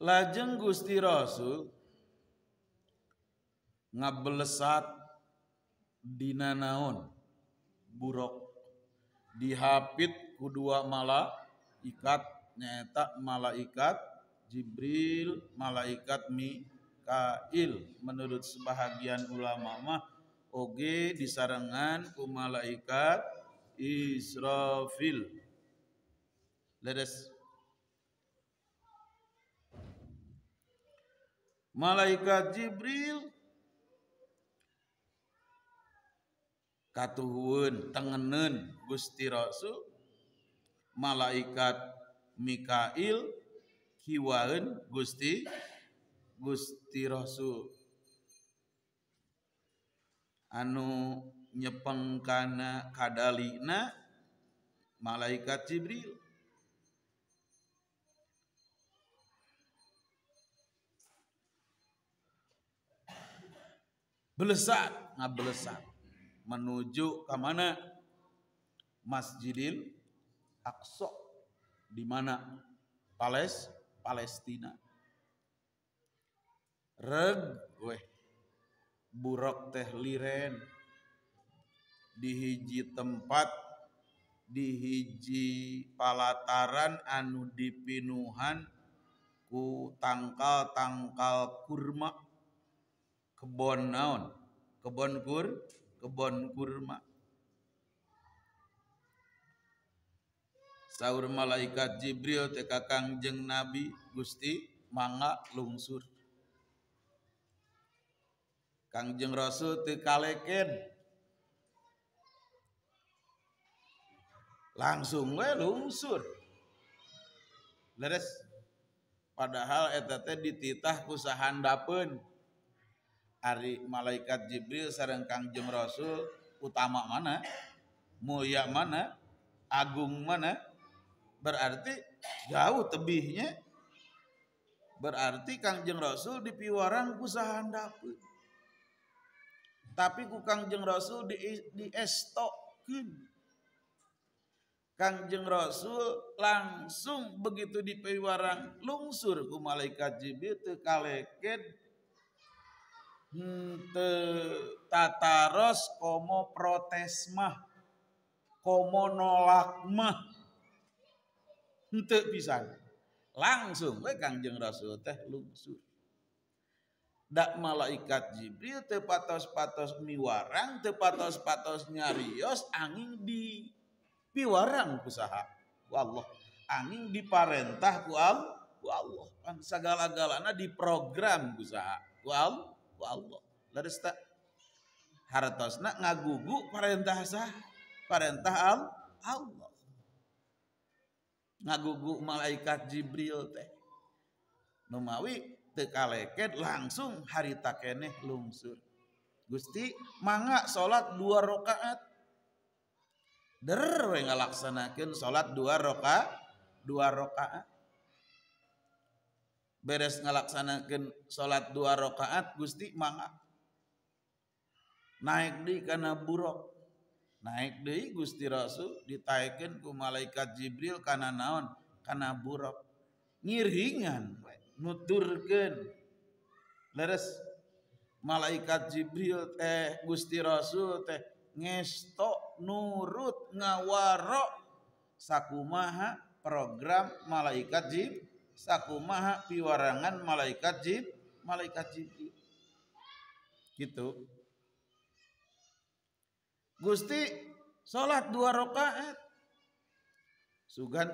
lajeng Gusti Rasul ngabelesat dina naon buruk dihapit kedua ikat nyata ikat, Jibril malaikat Mikail menurut sebahagian ulama mah oge disarangan ku ikat, Israfil leres malaikat Jibril katuhun tengenen Gusti Rasul malaikat Mikail kiwaen Gusti Gusti Rasul anu nyepeng kana kadalina malaikat Jibril belesat ngabelesat menuju ke mana Masjidil Aqsa di mana Pales Palestina reg weh teh liren di hiji tempat di hiji palataran anu dipinuhan ku tangkal-tangkal kurma kebon naon kebon kur kebon kurma Saur malaikat Jibril teka kangjeng jeng Nabi Gusti manga lungsur Kangjeng Rasul teka leken langsung we lungsur leres padahal eta dititah kusahan dapen. Ari malaikat Jibril sareng Kangjeng Rasul utama mana? Mulia mana? Agung mana? Berarti jauh tebihnya. Berarti Kangjeng Rasul dipiwaran ku sahandapeun. Tapi ku Kangjeng Rasul di kang Kangjeng Rasul langsung begitu dipiwaran lungsur ku malaikat Jibril teu kaleket tataros komo protes mah komo nolak mah untuk bisa langsung we kangjeng rasul teh lungsur dak malaikat jibril tepatos patos-patos miwarang tepatos patos-patos nyarios angin di piwarang kusaha wallah angin diparentah ku Allah ku Allah kan segala-galana diprogram kusaha ku Allah ku Allah. Leres tak hartosna ngagugu perintah sah perintah al Allah. Ngagugu malaikat Jibril teh. Numawi tekaleket langsung tak keneh lungsur. Gusti mangga sholat dua rakaat. Der we ngalaksanakeun salat dua rakaat, dua rakaat beres ngelaksanakan sholat dua rakaat gusti mangap naik di karena buruk naik di gusti rasul ditaikin ku malaikat jibril karena naon karena buruk ngiringan nuturkan leres malaikat jibril teh gusti rasul teh ngesto nurut ngawarok sakumaha program malaikat jibril sakumaha piwarangan malaikat jib malaikat jibril gitu Gusti sholat dua rakaat sugan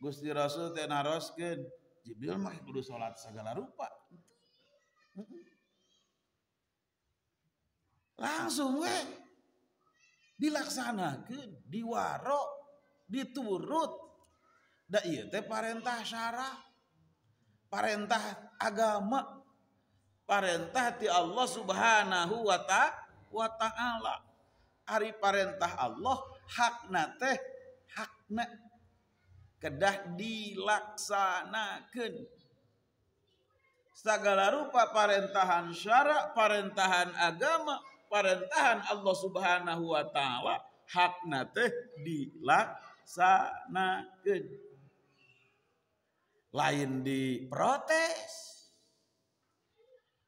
Gusti Rasul tenaroskin Jibril mah kudu sholat segala rupa langsung we dilaksanakan diwarok diturut da iya teh parentah syarah perintah agama, perintah ti Allah Subhanahu wa taala. hari perintah Allah hakna teh hakna kedah dilaksanakan segala rupa parentahan syara, parentahan agama, parentahan Allah Subhanahu wa taala hakna teh dilaksanakan lain diprotes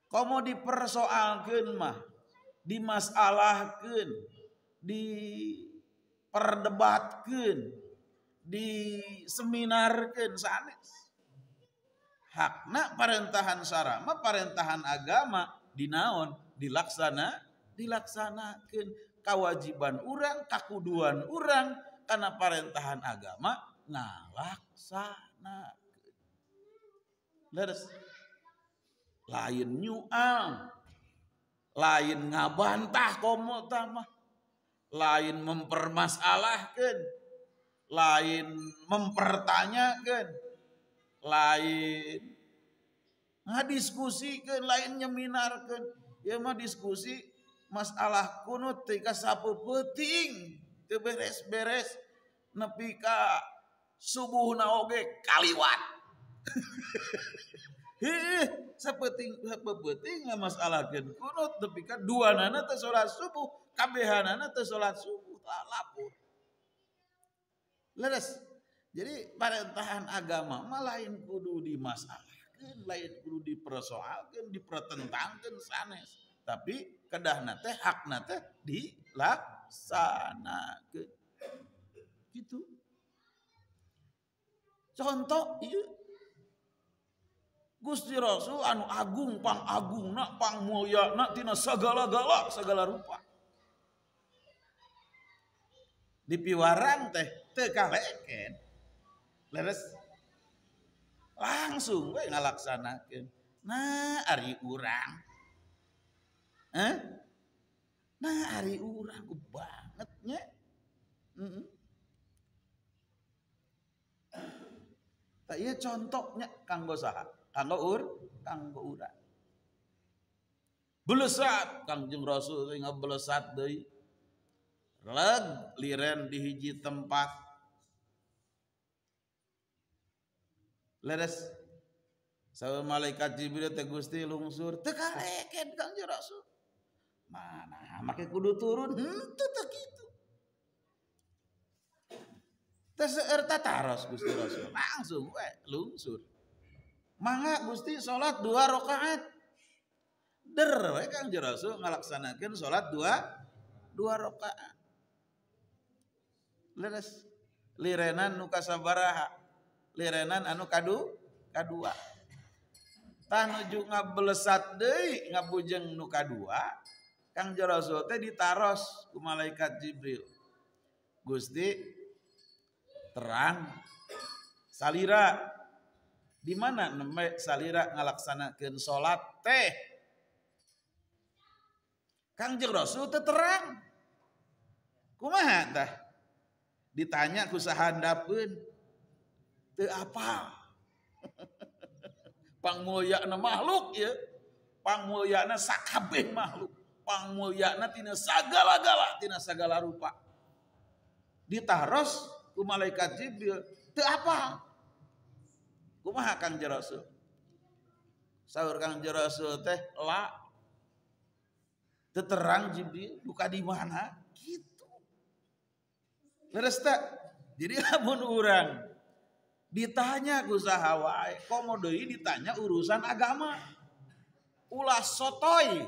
komo dipersoalkan mah dimasalahkan diperdebatkan diseminarkan sanes hakna perintahan sarama perintahan agama dinaon dilaksana dilaksanakan kewajiban orang kakuduan orang karena perintahan agama ngalaksanakan leres lain nyual, lain ngabantah komo tamah, lain mempermasalahkan, lain mempertanyakan, lain ngadiskusikan, lain nyeminarkan. Ya mah diskusi masalah kuno tika sapu peting beres-beres nepika subuh naoge kaliwat Heh, sapeting masalah kan kunut tapi kan dua nana teh sholat subuh, kabehanana teh sholat subuh, tak lapor. Leres. Jadi perintahan agama mah lain kudu dimasalahkeun, lain kudu dipersoalkan, dipertentangkan sanes. Tapi kedah nate hak teh dilaksanakan. Gitu. Contoh ieu Gusti Rasul anu agung pang agung nak pang mulia nak tina segala gala segala rupa. Di piwarang teh teu kaleken. Leres langsung we ngalaksanakeun. Nah ari urang. Eh? Nah ari urang ku banget nya. Mm -mm. Tak iya contohnya Kang Bosaha kanggo ur kanggo urang belesat Kangjeng Rasul teh ngebelesat deui leg liren di hiji tempat leres sama malaikat Jibril teh Gusti lungsur teu kareken Kangjeng Rasul mana make kudu turun henteu teh kitu teh seueur tataros Gusti Rasul langsung we lungsur Mangga Gusti salat dua rakaat. Der we Kang Rasul ngalaksanakeun salat dua dua rakaat. Leres lirenan nu kasabaraha. Lirenan anu kadu kadua. Tah nuju ngabelesat deui ngabujeng nu kadua. Kang Rasul teh ditaros ku malaikat Jibril. Gusti terang salira di mana nembe salira ngalaksanakeun salat teh Kangjeng Rasul teu terang kumaha tah ditanya ku sahandapeun teu apal pangmulyana makhluk ya pangmulyana sakabeh makhluk pangmulyana tina sagala-gala tina sagala rupa ditahros ku malaikat Jibril teu apa kumaha Kang Jerasul sahur Kang Jerasul teh la teterang Jibril buka di mana gitu beres tak jadi abon urang, ditanya ku wae komodo ini ditanya urusan agama ulah sotoy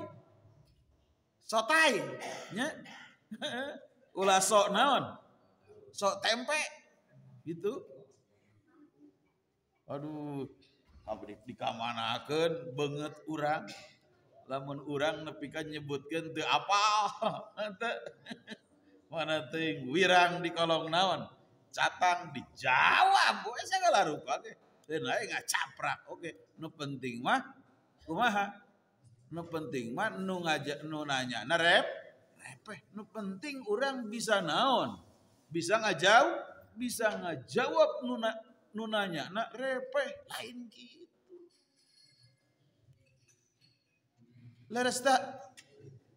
sotai nye, ulah sok naon sok tempe gitu aduh abdi dikamanakeun banget urang lamun urang nepi ka nyebutkeun teu apal mana teuing wirang di kolong naon catang di jalan poe segala rupa ge teu naik ngacaprak oke nu penting mah kumaha nu penting mah nu aja, nu nanya narep, rep repeh nu penting urang bisa naon bisa ngajau bisa ngajawab nu nunanya nak repeh lain gitu. Leres tak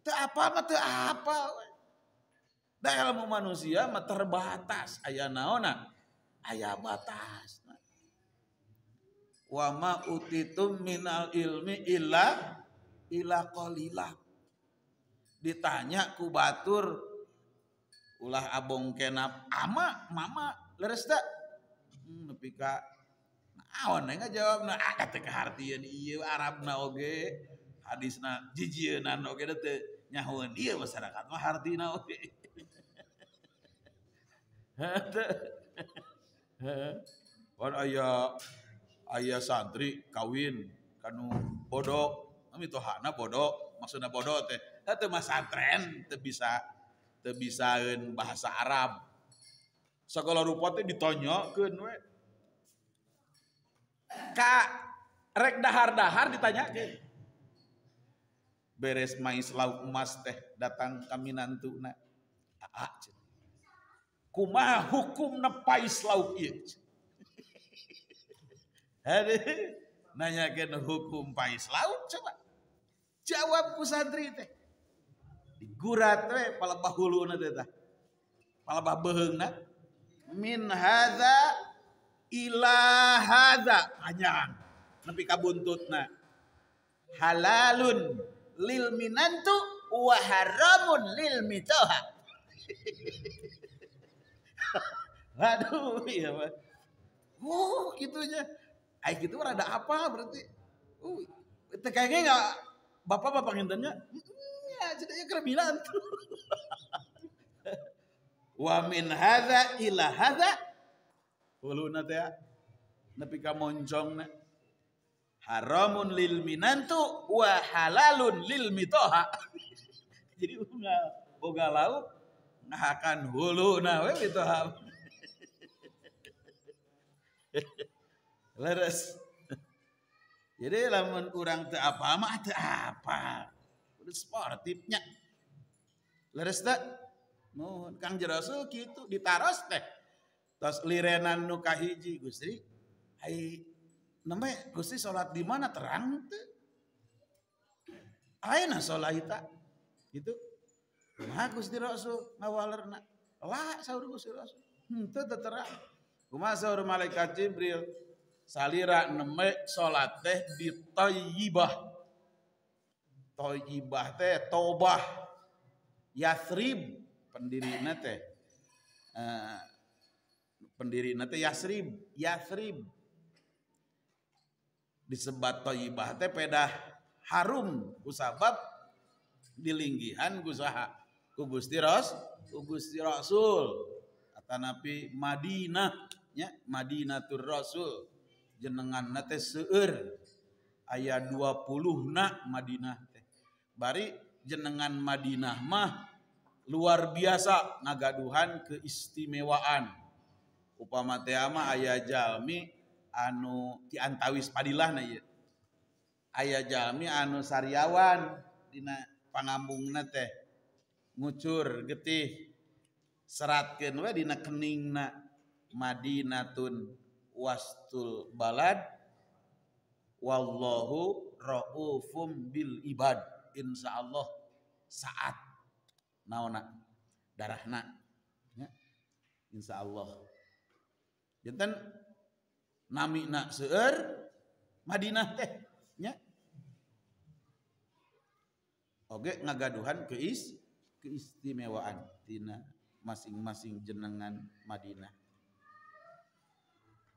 tak apa mah tak apa. Tak ilmu manusia mah terbatas Ayah naona ayah batas. Wa ma utitum minal ilmi illa illa qalila. Ditanya ku batur ulah abong kenap ama mama leres tak Hmm, nepi ka naon aing jawab nah, ah, na ah teh kahartieun ieu arabna oge hadisna jijieunna oge teh nyahoeun ieu masyarakat mah hartina oge Pan ayah ayah santri kawin kanu bodoh kami tohana bodoh maksudnya bodoh teh teh mas santren teh bisa teh bisaeun bahasa Arab segala rupa teh ditanyakeun we. Ka rek dahar-dahar ditanyakeun. Beres mais lauk emas teh datang kami nantu na Kumaha hukum nepais lauk ieu? nanya nanyakeun hukum pais lauk coba. Jawab ku santri teh. Digurat we palebah huluna teh tah. Palebah beheungna min hadza ila hadza anyang nepi ka buntutna halalun lil minantu wa haramun lil mitoha Aduh, iya mah. Uh, gitunya. Ay, gitu rada apa berarti. Uh, kayaknya enggak bapak-bapak ngintennya. Mm, ya, ceritanya kerbilan tuh. Wa min hadza ila hadza. Uluna ya nepi ka na Haramun lil minantu wa halalun lil mitoha. Jadi bunga boga lauk ngahakan na we mitoha. Leres. Jadi lamun orang te apa mah te apa. Udah sportifnya. Leres tak? mohon Kang Rasul gitu ditaros teh tas lirenan nuka hiji Gusti hai nama Gusti salat di mana terang teh ayeuna salaita gitu mah Gusti Rasul nak, lah sahur Gusti Rasul henteu hmm, terang kumaha sahur malaikat Jibril salira neme salat teh di toyibah toyibah teh tobah Yathrib pendiri nate ya? uh, pendiri nate ya, Yasrib Yasrib disebat toyibah teh pedah harum kusabab dilinggihan kusaha ku Gusti Ros ku Gusti Rasul atanapi Madinah ya, Madinatur Rasul jenengan nate seueur aya 20 na Madinah teh bari jenengan Madinah mah luar biasa ngagaduhan keistimewaan upama teama ayah jalmi anu tiantawis padilah na iya. ayah jalmi anu sariawan dina pangambungna teh ngucur getih seratkeun we dina keningna madinatun wastul balad wallahu raufum bil ibad insyaallah saat naon darah Insya Allahnten naeur Madinah eh, Oke ngaga Tuhan keisstimewatina masing-masing jenengan Madinah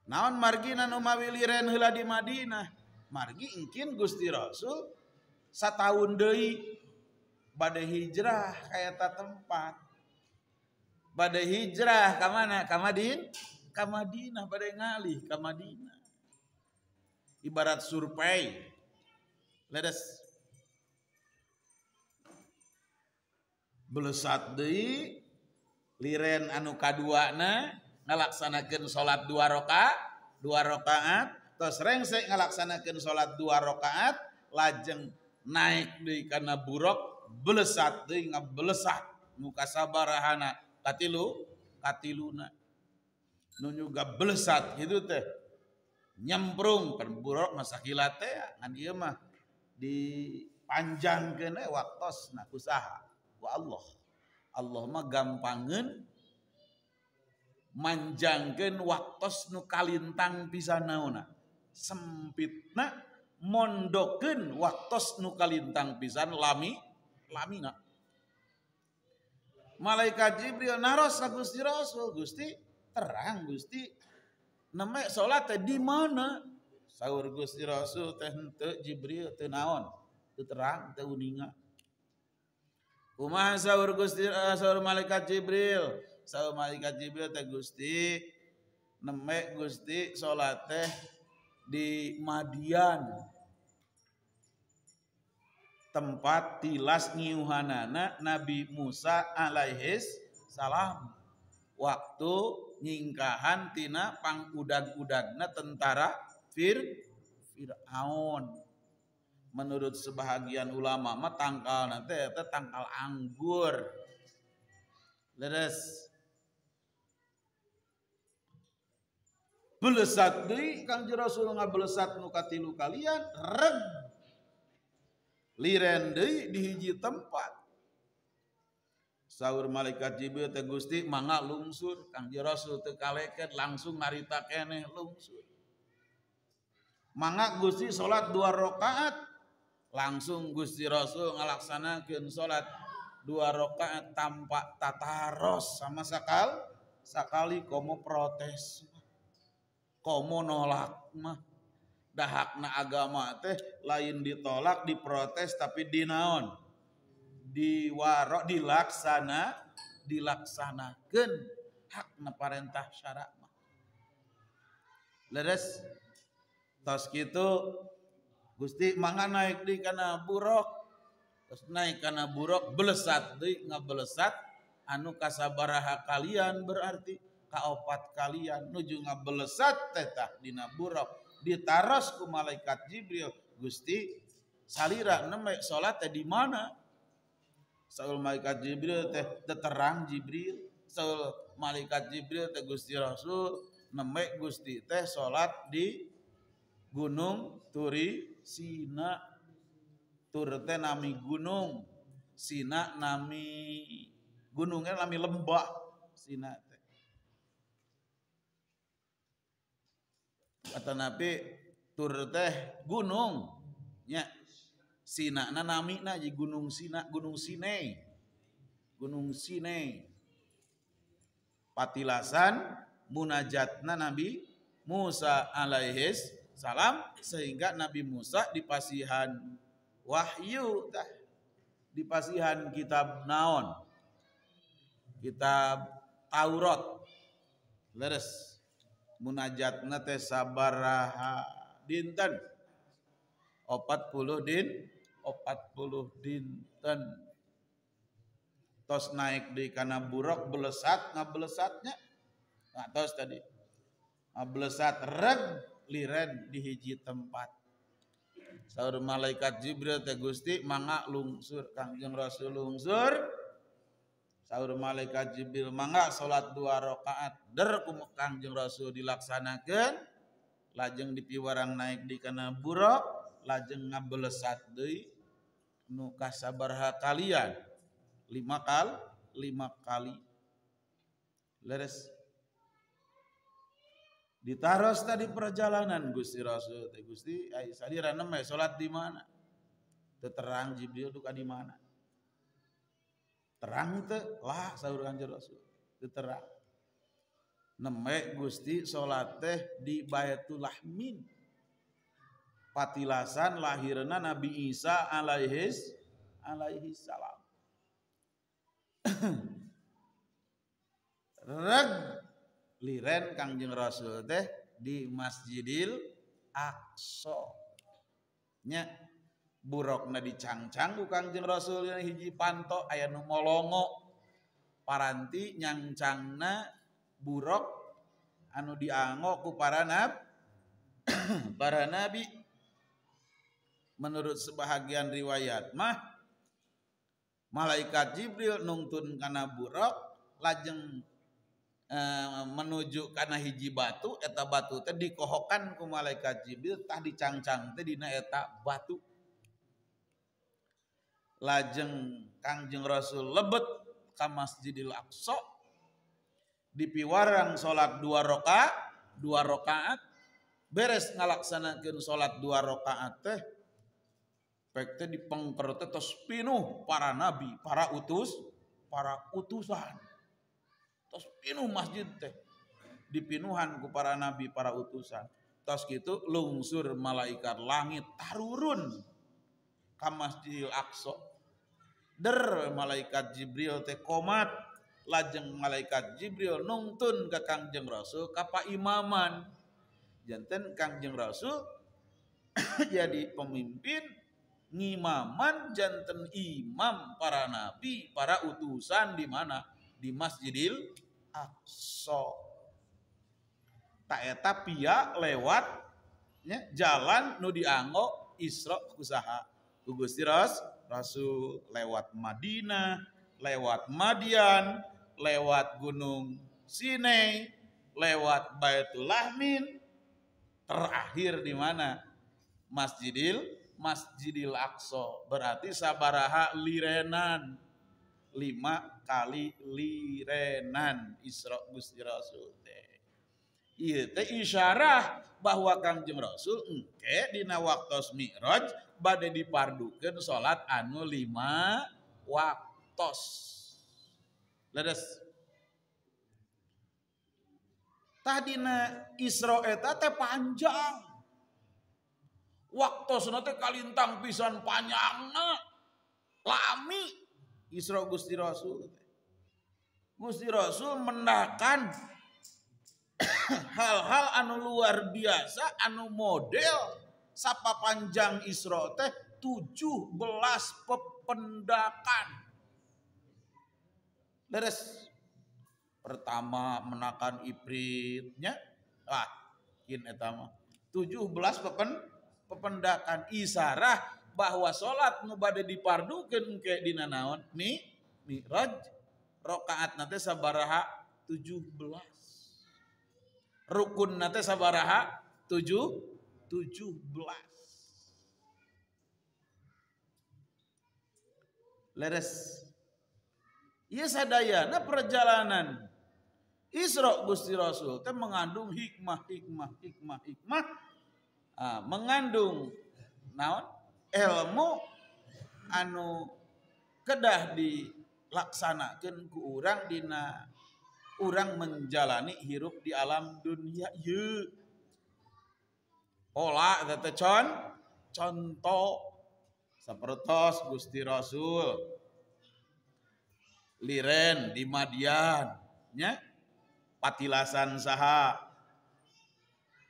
naon marginan Umma Willirrenla di Madinah margi mungkin Gusti Rasul tahun De Pada hijrah kayak tak tempat Pada hijrah kamana kamadin kamadina pada ngalih kamadina ibarat survei ledes belesat di liren anu na ngelaksanakan sholat dua roka dua rokaat. Terus rengsek ngelaksanakan sholat dua rokaat, lajeng naik di kana buruk belesat teuing belesah muka sabarahana katilu katiluna nu juga belesat itu teh nyemprung perburuk kan masakila teh ngan ieu iya mah dipanjangkeun we eh, waktosna kusaha wa Allah Allah mah gampangeun manjangkeun waktos nu kalintang pisanauna nah. sempitna mondokeun waktos nu kalintang pisan lami lamina. Malaikat Jibril naros Gusti Rasul, oh, Gusti terang Gusti nemek solat teh di mana? Sahur Gusti Rasul oh, teh henteu Jibril teu naon? Teu terang, teu uninga. Kumaha sahur Gusti uh, sahur malaikat Jibril? Sahur malaikat Jibril teh Gusti nemek Gusti solat teh di Madian tempat tilas nyiuhanana Nabi Musa alaihis salam waktu nyingkahan tina pang udak udangna tentara Fir Fir'aun menurut sebahagian ulama mah tangkal nanti itu tangkal anggur leres belesat di kanjeng Rasul ngabelesat nu nukatilu kalian reg Lirendi deui di hiji tempat sahur malaikat Jibril teh Gusti mangga lungsur Kang Rasul teu kaleket langsung ngarita keneh lungsur mangga Gusti salat dua rakaat langsung Gusti Rasul ngalaksanakeun salat dua rakaat tanpa tataros sama sekali sekali komo protes komo nolak mah dahakna agama teh lain ditolak diprotes tapi dinaon diwaro dilaksana dilaksanakan hakna parentah syara mah leres tos gitu Gusti mangan naik di kana buruk terus naik kana buruk belesat di ngabelesat anu kasabaraha kalian berarti kaopat kalian nuju ngabelesat tetah dina buruk ditaras ku malaikat Jibril Gusti salira nemek salat teh di mana Saul malaikat Jibril teh terang Jibril Saul malaikat Jibril teh Gusti Rasul nemek Gusti teh salat di Gunung Turi Sina Tur teh nami gunung Sina nami gunungnya nami lembah Sina kata Nabi tur teh gunung nya Sina na nami na ji gunung Sina gunung sine gunung sine patilasan munajatna Nabi Musa alaihis salam sehingga Nabi Musa dipasihan wahyu tah dipasihan kitab naon kitab Taurat leres munajat teh sabaraha dinten 40 din 40 dinten tos naik di kana buruk belesat ngabelesatnya nah tos tadi ngabelesat reg liren di hiji tempat saur malaikat jibril teh gusti manga lungsur kangjeng rasul lungsur sahur malaikat Jibril mangga salat dua rakaat der ku Kanjeng Rasul dilaksanakan lajeng dipiwarang naik di kana buruk lajeng ngabelesat deui nu kasabarha kalian lima kal lima kali leres ditaros tadi perjalanan Gusti Rasul Gusti ai sadirana mah salat di mana teterang Jibril duka di mana terang teu lah sahur kanjeng Rasul teu terang nemek Gusti sholat teh di Baitul Lahmin patilasan lahirna Nabi Isa alaihis alaihi salam reg liren Kangjeng Rasul teh di Masjidil Aqsa nya burokna dicangcang kukang Rasul yang hiji panto aya nu ngolongo paranti nyangcangna burok anu diango ku para nab para nabi menurut sebahagian riwayat mah malaikat Jibril nungtun karena burok lajeng eh, menuju karena hiji batu eta batu teh dikohokan ku malaikat Jibril tah dicangcang teh dina eta batu lajeng Kangjeng Rasul lebet ke Masjidil Aqsa dipiwarang salat dua roka, dua rakaat beres ngalaksanakeun salat dua rakaat teh pekte di dipengker teh tos pinuh para nabi para utus para utusan tos pinuh masjid teh dipinuhan ku para nabi para utusan tos gitu lungsur malaikat langit tarurun ke Masjidil Aqsa der malaikat Jibril teh komat lajeng malaikat Jibril nungtun ke Kangjeng Rasul kapa imaman janten Kangjeng Rasul jadi pemimpin ngimaman janten imam para nabi para utusan di mana di Masjidil Aqsa tak eta pia lewat jalan nu dianggo Isra kusaha Gusti Rasul Rasul lewat Madinah, lewat Madian, lewat Gunung Sinai, lewat Baitul Lahmin, terakhir di mana? Masjidil Masjidil Aqsa. Berarti sabaraha lirenan. Lima kali lirenan Isra Gusti Rasul teh. teh isyarah bahwa Kangjeng Rasul engke dina waktos Mi'raj bade dipardukeun sholat anu lima waktos. Ledes. Tadina Isra eta teh panjang. Waktu teh kalintang pisan panjangna. Lami Isra Gusti Rasul. Gusti Rasul mendahkan hal-hal anu luar biasa anu model sapa panjang Isra teh 17 pependakan. Leres. Pertama menakan ibritnya. Ah, kin etama. 17 pepen pependakan isarah bahwa salat nu bade dipardukeun ke dina naon? Mi raj, rokaat nate sabaraha 17. Rukun nate sabaraha 7 17. leres. Ia na perjalanan Isra Gusti Rasul itu mengandung hikmah hikmah hikmah hikmah ah, mengandung naon ilmu anu kedah dilaksanakan ku orang dina orang menjalani hirup di alam dunia yuk pola eta con contoh sapertos Gusti Rasul liren di Madian nya patilasan saha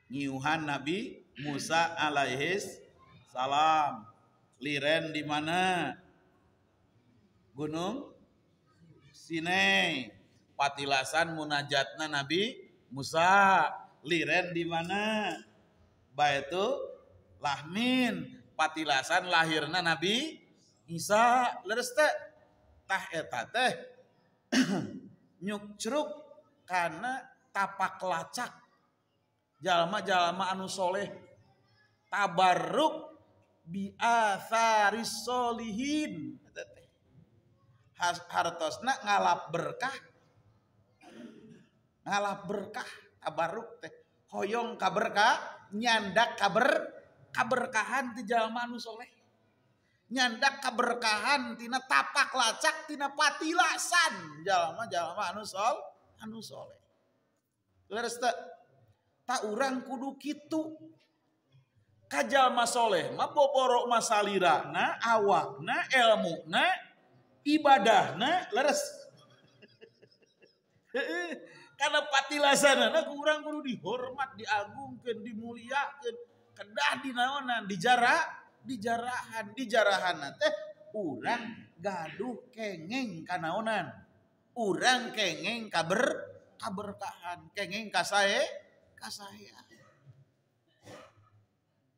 nyuhan Nabi Musa alaihis salam liren di mana Gunung sine patilasan munajatna Nabi Musa liren di mana baitu lahmin patilasan lahirna Nabi Isa leres teh tah eta teh nyukcruk karena tapak lacak jalma-jalma anu soleh tabaruk tabarruk biatharis solihin hartosna ngalap berkah ngalap berkah tabaruk teh hoyong kaberkah nyandak kaber kaberkahan ti jalma nu soleh nyandak kaberkahan tina tapak lacak tina patilasan jalma jalma anu sol anu soleh leres tak tak urang kudu kitu kajalma soleh ma boborok ilmu awakna ibadah ibadahna leres Karena patilasanana kurang kudu dihormat, diagungkan, dimuliakan. Kedah dinaonan, dijarah, dijarahan, dijarahan. Teh urang gaduh kengeng kanaonan. Urang kengeng kaber kaberkahan, kengeng kasaya, kasaya.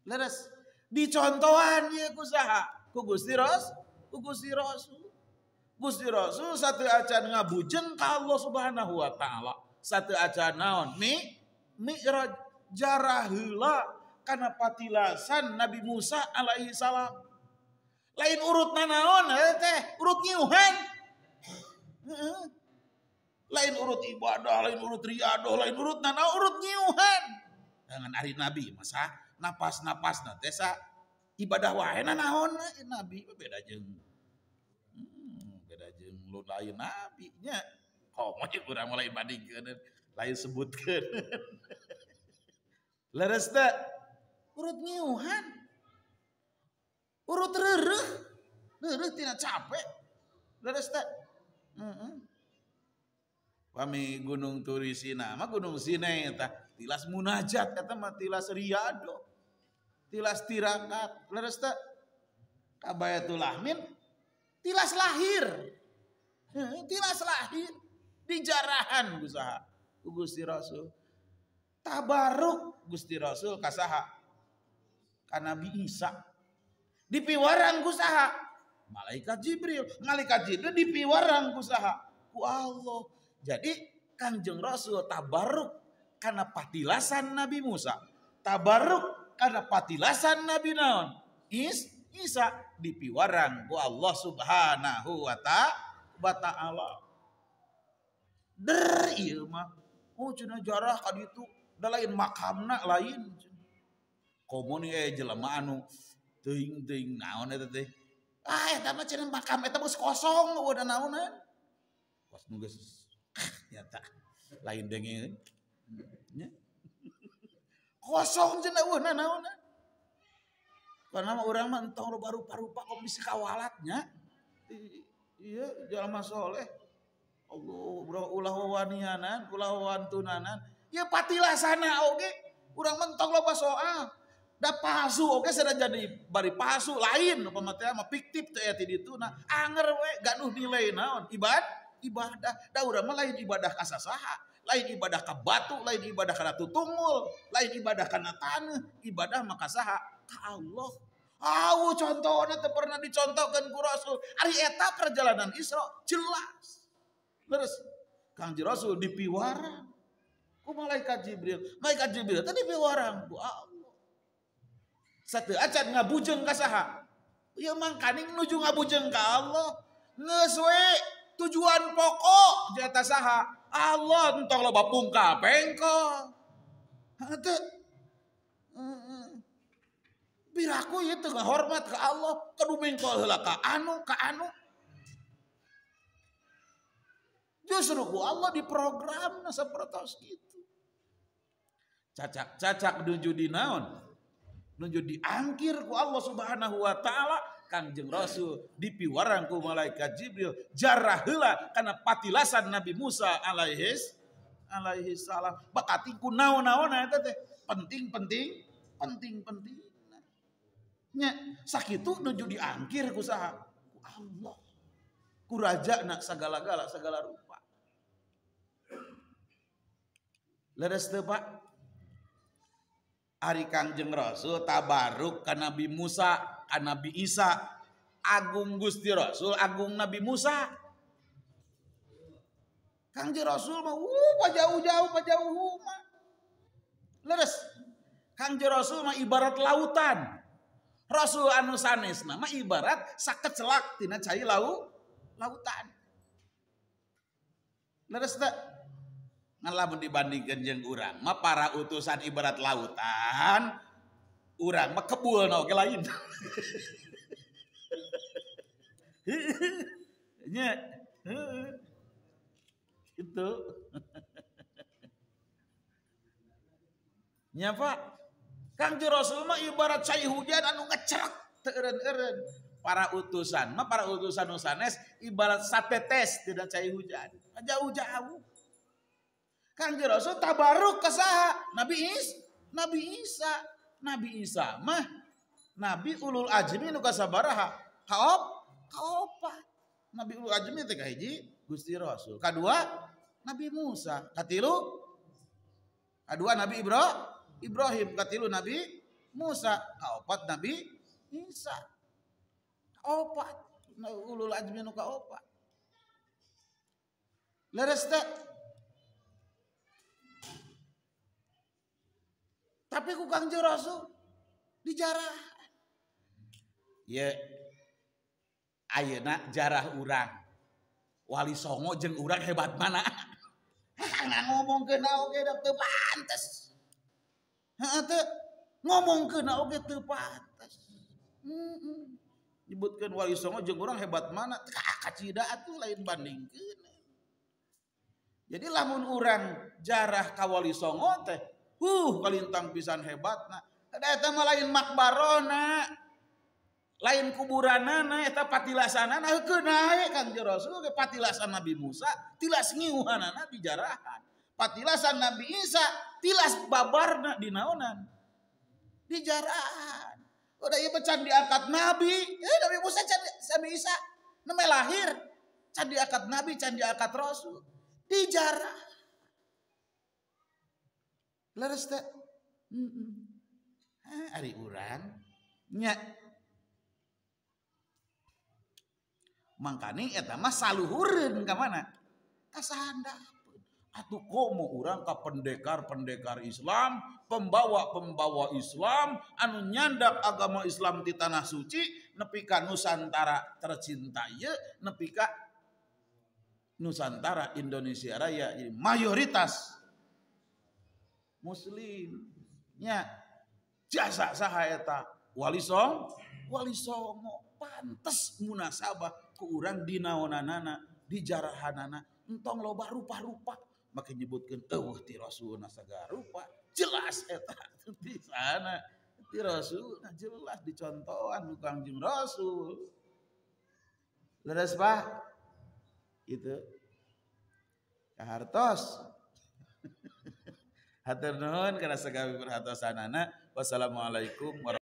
Leres dicontohan ya kusaha ku Gusti Ros, ku Gusti Rasul. Gusti Rasul satu acan ngabujeng ka Allah Subhanahu wa taala satu aja naon mi mi'raj jarah karena patilasan Nabi Musa alaihi salam lain urut nanaon teh urut nyuhan lain urut ibadah lain urut riadoh lain urut nanaon urut nyuhan dengan hari Nabi masa napas napas nanti sa ibadah wae nanaon Nabi beda jeng hmm, beda jeng lu lain Nabi nya komonya kurang mulai bandingkan lain sebutkan leres tak urut nyuhan urut rereh rereh tidak capek leres tak kami -mm. Pami gunung turisina nama gunung sini entah tilas munajat kata mah tilas riado. Tilas tirakat, leres teh kabayatul ahmin tilas lahir. Tilas lahir. Di gusaha Gusti Rasul. Tabaruk Gusti Rasul kasaha. karena Nabi Isa. Di piwarang Malaikat Jibril. Malaikat Jibril di piwarang kusaha. Ku Jadi Kanjeng Rasul tabaruk karena patilasan Nabi Musa. Tabaruk karena patilasan Nabi Naon. Is Isa dipiwarang ku Allah subhanahu wa ta'ala der iya mah oh cina jarah kali itu udah lain makamna lain komo nih eh jelema anu ting ting naon eta teh ah eta mah cina makam eta geus kosong udah naonan pas eh. nu geus ah, nyata lain dengeng eh. kosong cina udah naonan eh. karena orang mah entong rupa-rupa kok bisa kawalatnya iya jalan soleh Allah bro ulah wawanianan ulah wawantunanan ya patilah sana oke okay? urang mentong loba soal da palsu oke okay? sedang jadi bari palsu lain pematia mah fiktif teh ya di itu nah anger we ganuh nilai naon ibad ibadah da urang mah lain ibadah kasasaha lain ibadah ke batu lain ibadah kana tutungul lain ibadah kana tanah ibadah maka saha Allah Awu contohnya teu pernah dicontohkan ku Rasul. Ari eta perjalanan Isra jelas. Terus kanji Rasul di piwara. Ku malaikat Jibril. Malaikat Jibril tadi piwara. Ku Allah. Satu acan ngabujeng kasaha, saha. Ya mang kaning nuju ngabujeng ke Allah. Ngeus tujuan pokok di saha. Allah entong loba pungka pengko. itu, Biraku itu hormat ke Allah, kedu mengkol ka anu ke anu Justru ku Allah diprogram seperti gitu. Cacak-cacak menuju di naon. Menuju angkir ku Allah subhanahu wa ta'ala. Kangjeng Rasul di piwarangku malaikat Jibril. Jarah karena patilasan Nabi Musa alaihis. Alaihis salam. Bakatiku naon-naon teh. Penting-penting. Penting-penting. Nya sakitu menuju diangkir ku sah. Ku Allah. Ku raja nak segala-gala segala rupa. leres teu Pak Ari Kangjeng Rasul tabaruk ka Nabi Musa ka Nabi Isa Agung Gusti Rasul Agung Nabi Musa Kangjeng Rasul mah uh pajauh-jauh pajauh mah leres Kangjeng Rasul mah ibarat lautan Rasul anu sanes nama ibarat saket celak tina cai lau lautan leres tak ngelamun dibandingkan jeng urang ma para utusan ibarat lautan urang ma kebul nah ke lain nya itu nyapa kang Rasul mah ibarat cai hujan anu ngecerak teren eren para utusan ma para utusan usanes, ibarat satetes tidak cai hujan jauh jauh Kanjeng Rasul tabaruk kesaha Nabi Is Nabi Isa Nabi Isa mah Nabi ulul ajmi nu kasabaraha kaop kaopa Nabi ulul ajmi teh kahiji Gusti Rasul kadua Nabi Musa katilu kadua Nabi Ibro Ibrahim katilu Nabi Musa kaopat Nabi Isa kaopat ulul ajmi nu kaopat leres teh Tapi ku Kanjeng Rasul dijarah. Ya ayeuna jarah urang. Wali Songo jeng urang hebat mana? Nah, ngomong ke oke dak teu pantes. Heeh ngomong ke oke teu pantes. Mm Nyebutkan Wali Songo jeng urang hebat mana? Kacida itu lain bandingkeun. Jadi lamun urang jarah ka Wali Songo teh Huh, kalintang pisan hebat nah. Ada yang mah lain makbarona. Lain kuburanana eta patilasanana heukeun naik Kang Rasul ke patilasan Nabi Musa, tilas ngiuhanana di jarahan. Patilasan Nabi Isa, tilas babarna di naonan. Di jarahan. Udah ieu pecan diangkat Nabi, eh Nabi Musa can Nabi Isa, namanya lahir. Can diangkat Nabi, can diangkat Rasul. Di jarahan. Leres tak? Eh, -mm. hari orang. Nya. Mangkani eta mah saluhureun ka mana? Ka sahandapeun. Atuh komo urang ka pendekar-pendekar Islam, pembawa-pembawa Islam anu nyandak agama Islam di tanah suci nepi ka Nusantara tercinta ye nepi ka Nusantara Indonesia Raya jadi mayoritas muslim jasa Sahaya eta wali song wali songo pantes munasabah ku urang dinaonanana di jarahanana entong loba rupa-rupa makin nyebutkan eueuh ti rasulna sagala rupa jelas eta di sana ti rasul nah jelas dicontohan bukan Kangjeng Rasul leres pak itu kahartos Hatur nuhun karena segawi perhatosanana. Wassalamualaikum warahmatullahi